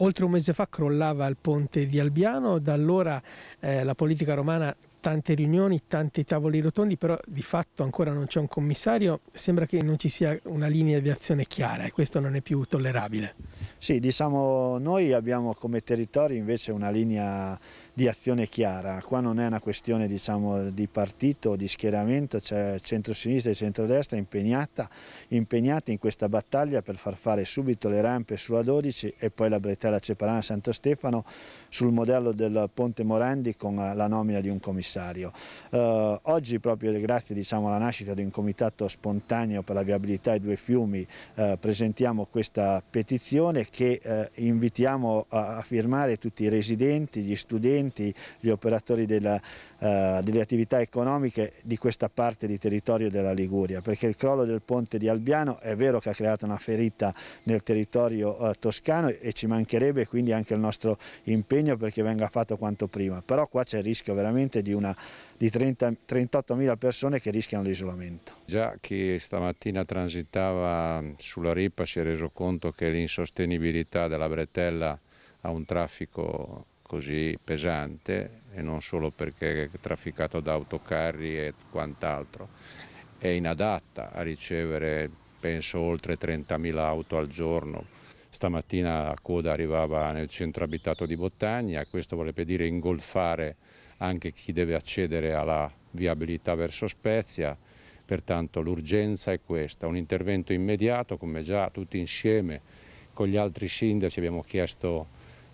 oltre un mese fa crollava il ponte di Albiano, da allora eh, la politica romana tante riunioni, tanti tavoli rotondi, però di fatto ancora non c'è un commissario, sembra che non ci sia una linea di azione chiara e questo non è più tollerabile. Sì, diciamo noi abbiamo come territorio invece una linea di azione chiara, qua non è una questione diciamo, di partito, di schieramento, c'è centro-sinistra e centrodestra impegnata, impegnati in questa battaglia per far fare subito le rampe sulla 12 e poi la bretella Ceparana Santo Stefano sul modello del Ponte Morandi con la nomina di un commissario. Eh, oggi proprio grazie diciamo, alla nascita di un comitato spontaneo per la viabilità ai due fiumi eh, presentiamo questa petizione generale che eh, invitiamo a, a, firmare tutti i residenti, gli studenti, gli operatori della, eh, delle attività economiche di questa parte di territorio della Liguria, perché il crollo del ponte di Albiano è vero che ha creato una ferita nel territorio eh, toscano e ci mancherebbe quindi anche il nostro impegno perché venga fatto quanto prima, però qua c'è il rischio veramente di, di 38.000 persone che rischiano l'isolamento. Già chi stamattina transitava sulla ripa si è reso conto che l'insostenibilità sostenibilità della bretella a un traffico così pesante e non solo perché è trafficato da autocarri e quant'altro, è inadatta a ricevere penso oltre 30.000 auto al giorno. Stamattina la coda arrivava nel centro abitato di Bottagna, questo vorrebbe dire ingolfare anche chi deve accedere alla viabilità verso Spezia, pertanto l'urgenza è questa, un intervento immediato come già tutti insieme con gli altri sindaci abbiamo chiesto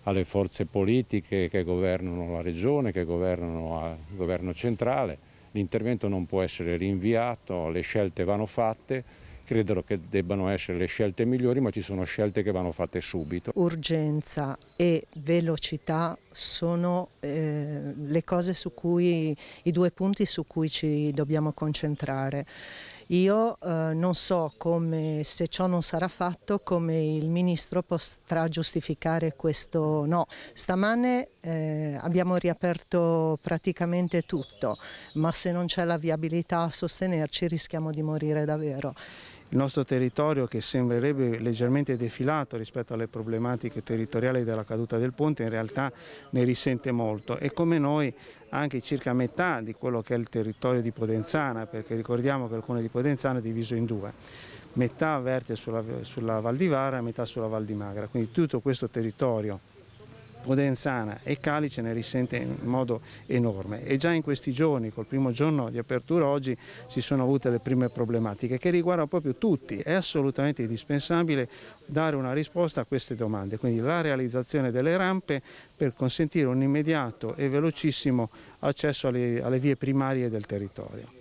alle forze politiche che governano la regione, che governano il governo centrale, l'intervento non può essere rinviato, le scelte vanno fatte, credo che debbano essere le scelte migliori, ma ci sono scelte che vanno fatte subito. Urgenza e velocità sono eh, le cose su cui, i due punti su cui ci dobbiamo concentrare. Io eh, non so come, se ciò non sarà fatto, come il Ministro potrà giustificare questo no. Stamane eh, abbiamo riaperto praticamente tutto, ma se non c'è la viabilità a sostenerci rischiamo di morire davvero il nostro territorio che sembrerebbe leggermente defilato rispetto alle problematiche territoriali della caduta del ponte in realtà ne risente molto e come noi anche circa metà di quello che è il territorio di Podenzana perché ricordiamo che il comune di Podenzana è diviso in due metà verte sulla, sulla Val di Vara e metà sulla Val di Magra quindi tutto questo territorio Podenzana e Calice ne risente in modo enorme e già in questi giorni, col primo giorno di apertura oggi, si sono avute le prime problematiche che riguardano proprio tutti. È assolutamente indispensabile dare una risposta a queste domande, quindi la realizzazione delle rampe per consentire un immediato e velocissimo accesso alle, alle vie primarie del territorio.